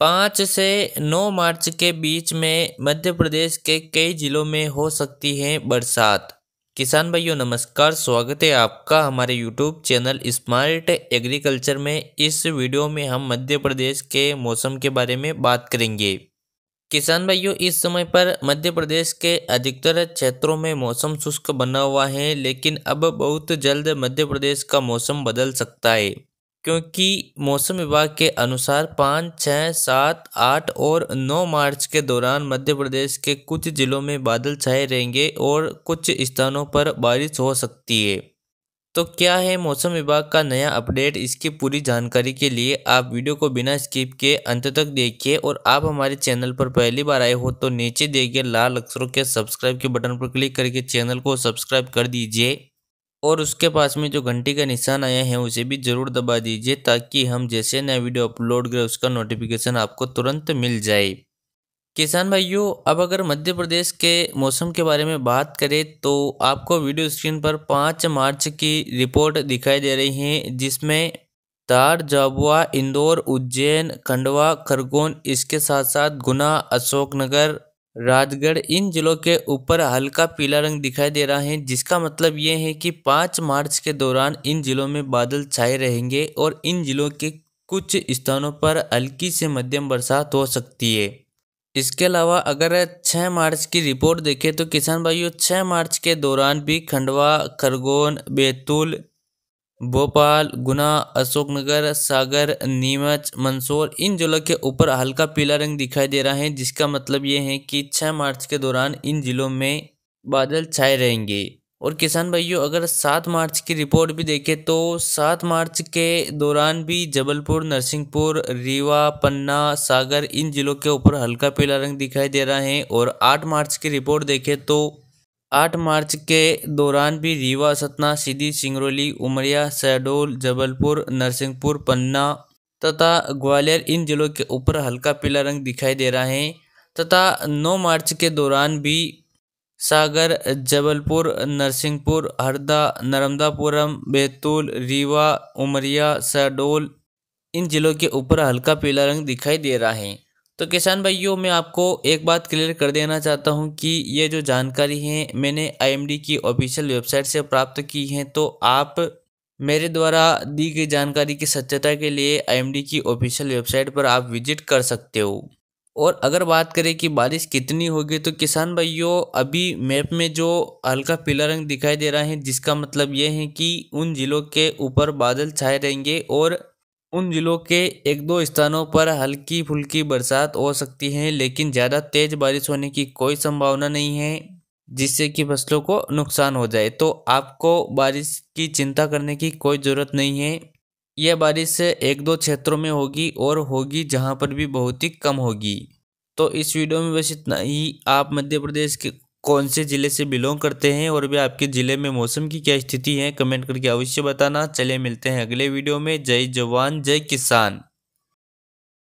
पाँच से नौ मार्च के बीच में मध्य प्रदेश के कई जिलों में हो सकती है बरसात किसान भाइयों नमस्कार स्वागत है आपका हमारे यूट्यूब चैनल स्मार्ट एग्रीकल्चर में इस वीडियो में हम मध्य प्रदेश के मौसम के बारे में बात करेंगे किसान भाइयों इस समय पर मध्य प्रदेश के अधिकतर क्षेत्रों में मौसम शुष्क बना हुआ है लेकिन अब बहुत जल्द मध्य प्रदेश का मौसम बदल सकता है क्योंकि मौसम विभाग के अनुसार पाँच छः सात आठ और नौ मार्च के दौरान मध्य प्रदेश के कुछ ज़िलों में बादल छाए रहेंगे और कुछ स्थानों पर बारिश हो सकती है तो क्या है मौसम विभाग का नया अपडेट इसकी पूरी जानकारी के लिए आप वीडियो को बिना स्किप के अंत तक देखिए और आप हमारे चैनल पर पहली बार आए हो तो नीचे दिए गए लाल अक्षरों के सब्सक्राइब के बटन पर क्लिक करके चैनल को सब्सक्राइब कर दीजिए और उसके पास में जो घंटी का निशान आया है उसे भी ज़रूर दबा दीजिए ताकि हम जैसे नया वीडियो अपलोड करें उसका नोटिफिकेशन आपको तुरंत मिल जाए किसान भाइयों अब अगर मध्य प्रदेश के मौसम के बारे में बात करें तो आपको वीडियो स्क्रीन पर पाँच मार्च की रिपोर्ट दिखाई दे रही है जिसमें तार झाबुआ इंदौर उज्जैन खंडवा खरगोन इसके साथ साथ गुना अशोकनगर राजगढ़ इन जिलों के ऊपर हल्का पीला रंग दिखाई दे रहा है जिसका मतलब ये है कि पाँच मार्च के दौरान इन जिलों में बादल छाए रहेंगे और इन जिलों के कुछ स्थानों पर हल्की से मध्यम बरसात हो सकती है इसके अलावा अगर 6 मार्च की रिपोर्ट देखें तो किसान भाइयों 6 मार्च के दौरान भी खंडवा खरगोन बैतूल भोपाल गुना अशोकनगर सागर नीमच मंदसौर इन ज़िलों के ऊपर हल्का पीला रंग दिखाई दे रहा है जिसका मतलब ये है कि छः मार्च के दौरान इन ज़िलों में बादल छाए रहेंगे और किसान भाइयों अगर सात मार्च की रिपोर्ट भी देखें तो सात मार्च के दौरान भी जबलपुर नरसिंहपुर रीवा पन्ना सागर इन ज़िलों के ऊपर हल्का पीला रंग दिखाई दे रहा है और आठ मार्च की रिपोर्ट देखें तो आठ मार्च के दौरान भी रीवा सतना सीधी सिंगरौली उमरिया शहडोल जबलपुर नरसिंहपुर पन्ना तथा ग्वालियर इन जिलों के ऊपर हल्का पीला रंग दिखाई दे रहा है तथा 9 मार्च के दौरान भी सागर जबलपुर नरसिंहपुर हरदा नर्मदापुरम बैतूल रीवा उमरिया शहडोल इन जिलों के ऊपर हल्का पीला रंग दिखाई दे रहा है तो किसान भाइयों मैं आपको एक बात क्लियर कर देना चाहता हूं कि ये जो जानकारी है मैंने आईएमडी की ऑफिशियल वेबसाइट से प्राप्त की है तो आप मेरे द्वारा दी गई जानकारी की सत्यता के लिए आईएमडी की ऑफिशियल वेबसाइट पर आप विजिट कर सकते हो और अगर बात करें कि बारिश कितनी होगी तो किसान भाइयों अभी मैप में जो हल्का पीला रंग दिखाई दे रहा है जिसका मतलब ये है कि उन ज़िलों के ऊपर बादल छाए रहेंगे और उन जिलों के एक दो स्थानों पर हल्की फुल्की बरसात हो सकती है लेकिन ज़्यादा तेज़ बारिश होने की कोई संभावना नहीं है जिससे कि फसलों को नुकसान हो जाए तो आपको बारिश की चिंता करने की कोई ज़रूरत नहीं है यह बारिश एक दो क्षेत्रों में होगी और होगी जहाँ पर भी बहुत ही कम होगी तो इस वीडियो में बस इतना ही आप मध्य प्रदेश के कौन से ज़िले से बिलोंग करते हैं और भी आपके ज़िले में मौसम की क्या स्थिति है कमेंट करके अवश्य बताना चले मिलते हैं अगले वीडियो में जय जवान जय किसान